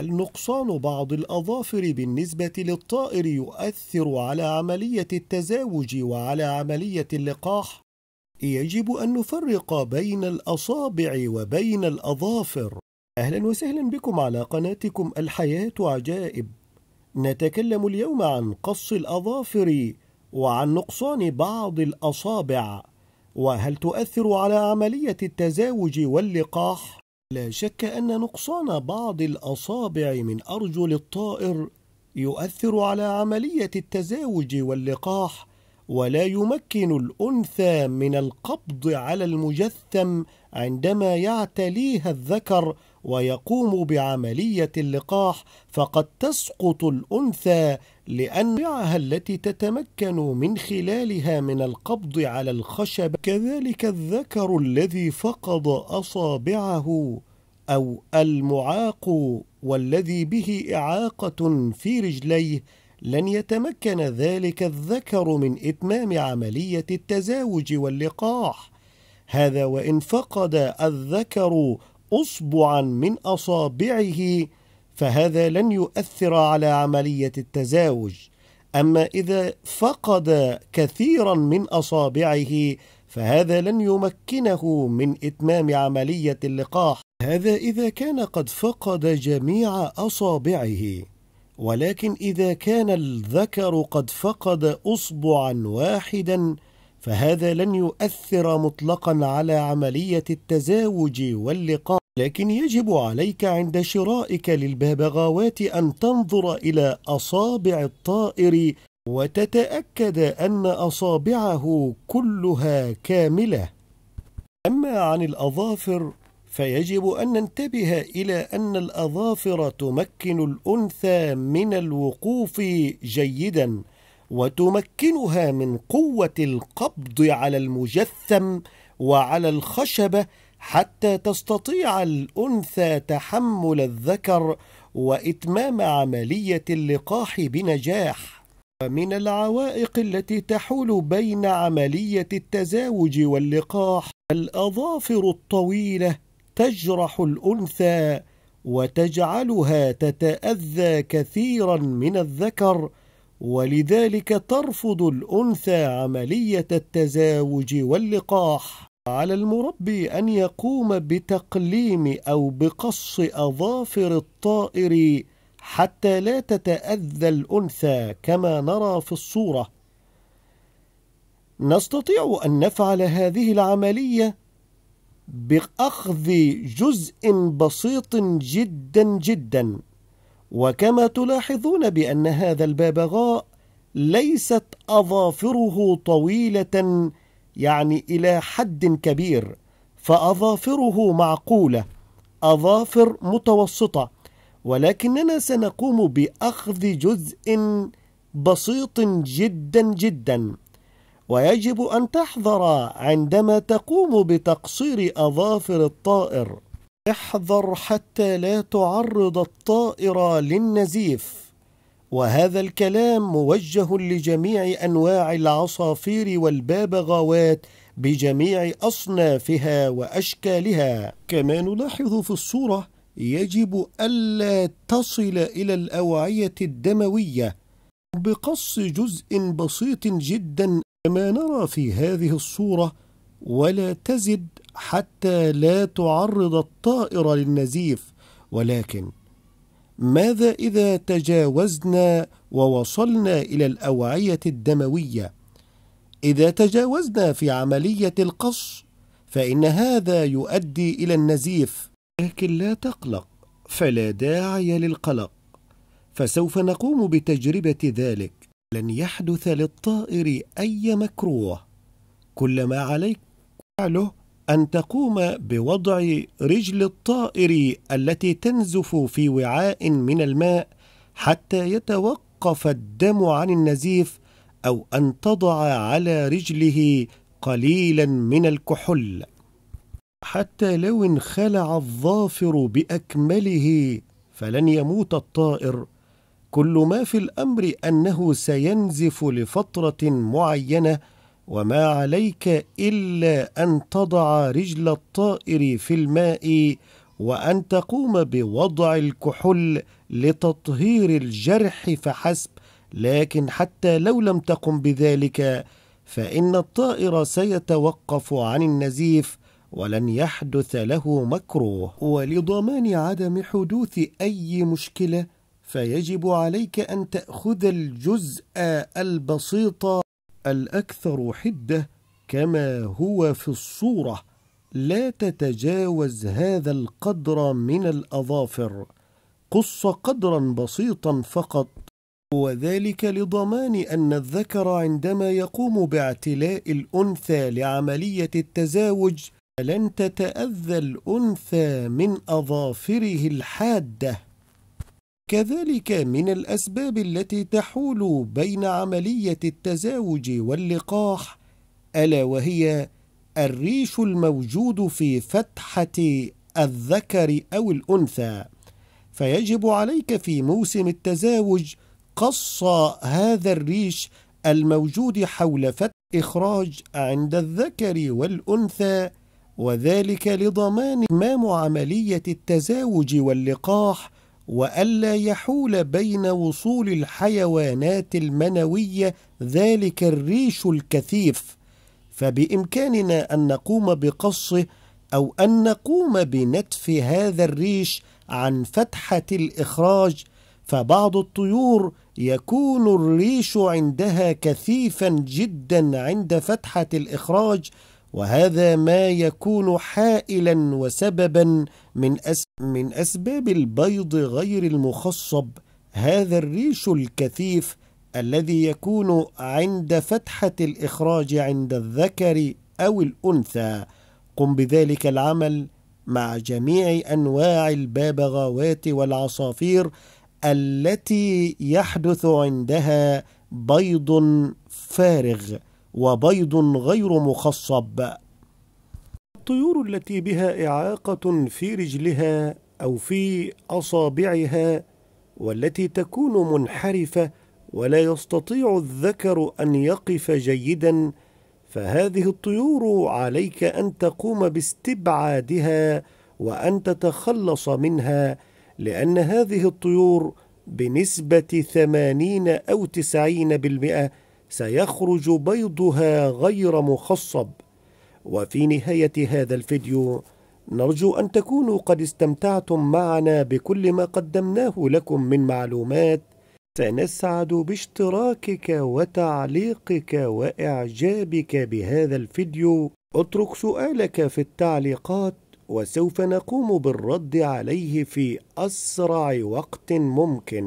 هل نقصان بعض الأظافر بالنسبة للطائر يؤثر على عملية التزاوج وعلى عملية اللقاح؟ يجب أن نفرق بين الأصابع وبين الأظافر أهلا وسهلا بكم على قناتكم الحياة عجائب نتكلم اليوم عن قص الأظافر وعن نقصان بعض الأصابع وهل تؤثر على عملية التزاوج واللقاح؟ لا شك أن نقصان بعض الأصابع من أرجل الطائر يؤثر على عملية التزاوج واللقاح ولا يمكن الأنثى من القبض على المجثم عندما يعتليها الذكر ويقوم بعملية اللقاح فقد تسقط الأنثى لأنها التي تتمكن من خلالها من القبض على الخشب كذلك الذكر الذي فقد أصابعه أو المعاق والذي به إعاقة في رجليه لن يتمكن ذلك الذكر من إتمام عملية التزاوج واللقاح هذا وإن فقد الذكر أصبعا من أصابعه فهذا لن يؤثر على عملية التزاوج أما إذا فقد كثيرا من أصابعه فهذا لن يمكنه من إتمام عملية اللقاح هذا إذا كان قد فقد جميع أصابعه ولكن إذا كان الذكر قد فقد أصبعا واحدا فهذا لن يؤثر مطلقا على عملية التزاوج واللقاح لكن يجب عليك عند شرائك للببغاوات أن تنظر إلى أصابع الطائر وتتأكد أن أصابعه كلها كاملة أما عن الأظافر فيجب أن ننتبه إلى أن الأظافر تمكن الأنثى من الوقوف جيدا وتمكنها من قوة القبض على المجثم وعلى الخشبة حتى تستطيع الأنثى تحمل الذكر وإتمام عملية اللقاح بنجاح من العوائق التي تحول بين عملية التزاوج واللقاح الأظافر الطويلة تجرح الأنثى وتجعلها تتأذى كثيرا من الذكر ولذلك ترفض الأنثى عملية التزاوج واللقاح على المربي أن يقوم بتقليم أو بقص أظافر الطائر حتى لا تتأذى الأنثى كما نرى في الصورة نستطيع أن نفعل هذه العملية بأخذ جزء بسيط جدا جدا وكما تلاحظون بأن هذا الببغاء ليست أظافره طويلة يعني إلى حد كبير فأظافره معقولة أظافر متوسطة ولكننا سنقوم باخذ جزء بسيط جدا جدا ويجب ان تحذر عندما تقوم بتقصير اظافر الطائر احذر حتى لا تعرض الطائر للنزيف وهذا الكلام موجه لجميع انواع العصافير والبابغاوات بجميع اصنافها واشكالها كما نلاحظ في الصوره يجب ألا تصل إلى الأوعية الدموية بقص جزء بسيط جدا كما نرى في هذه الصورة ولا تزد حتى لا تعرض الطائر للنزيف ولكن ماذا إذا تجاوزنا ووصلنا إلى الأوعية الدموية؟ إذا تجاوزنا في عملية القص فإن هذا يؤدي إلى النزيف لكن لا تقلق فلا داعي للقلق فسوف نقوم بتجربة ذلك لن يحدث للطائر أي مكروه كل ما عليك فعله أن تقوم بوضع رجل الطائر التي تنزف في وعاء من الماء حتى يتوقف الدم عن النزيف أو أن تضع على رجله قليلا من الكحول حتى لو انخلع الظافر باكمله فلن يموت الطائر كل ما في الامر انه سينزف لفتره معينه وما عليك الا ان تضع رجل الطائر في الماء وان تقوم بوضع الكحول لتطهير الجرح فحسب لكن حتى لو لم تقم بذلك فان الطائر سيتوقف عن النزيف ولن يحدث له مكروه ولضمان عدم حدوث أي مشكلة فيجب عليك أن تأخذ الجزء البسيط الأكثر حدة كما هو في الصورة لا تتجاوز هذا القدر من الأظافر قص قدرا بسيطا فقط وذلك لضمان أن الذكر عندما يقوم باعتلاء الأنثى لعملية التزاوج لن تتأذى الأنثى من أظافره الحادة كذلك من الأسباب التي تحول بين عملية التزاوج واللقاح ألا وهي الريش الموجود في فتحة الذكر أو الأنثى فيجب عليك في موسم التزاوج قص هذا الريش الموجود حول فتح إخراج عند الذكر والأنثى وذلك لضمان إتمام عملية التزاوج واللقاح وألا يحول بين وصول الحيوانات المنوية ذلك الريش الكثيف فبإمكاننا أن نقوم بقصه أو أن نقوم بنتف هذا الريش عن فتحة الإخراج فبعض الطيور يكون الريش عندها كثيفا جدا عند فتحة الإخراج وهذا ما يكون حائلا وسببا من, أس من أسباب البيض غير المخصب هذا الريش الكثيف الذي يكون عند فتحة الإخراج عند الذكر أو الأنثى قم بذلك العمل مع جميع أنواع البابغاوات والعصافير التي يحدث عندها بيض فارغ وبيض غير مخصب الطيور التي بها إعاقة في رجلها أو في أصابعها والتي تكون منحرفة ولا يستطيع الذكر أن يقف جيدا فهذه الطيور عليك أن تقوم باستبعادها وأن تتخلص منها لأن هذه الطيور بنسبة ثمانين أو تسعين بالمئة سيخرج بيضها غير مخصب وفي نهاية هذا الفيديو نرجو أن تكونوا قد استمتعتم معنا بكل ما قدمناه لكم من معلومات سنسعد باشتراكك وتعليقك وإعجابك بهذا الفيديو اترك سؤالك في التعليقات وسوف نقوم بالرد عليه في أسرع وقت ممكن